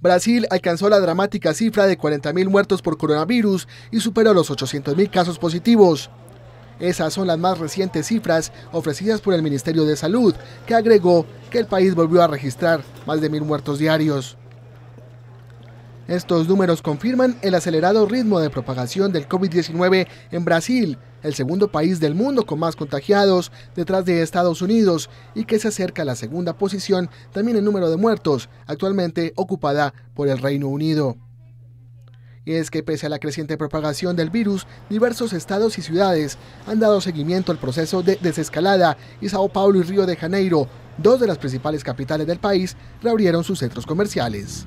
Brasil alcanzó la dramática cifra de 40.000 muertos por coronavirus y superó los 800.000 casos positivos. Esas son las más recientes cifras ofrecidas por el Ministerio de Salud, que agregó que el país volvió a registrar más de 1.000 muertos diarios. Estos números confirman el acelerado ritmo de propagación del COVID-19 en Brasil, el segundo país del mundo con más contagiados detrás de Estados Unidos y que se acerca a la segunda posición también en número de muertos, actualmente ocupada por el Reino Unido. Y es que pese a la creciente propagación del virus, diversos estados y ciudades han dado seguimiento al proceso de desescalada y Sao Paulo y Río de Janeiro, dos de las principales capitales del país, reabrieron sus centros comerciales.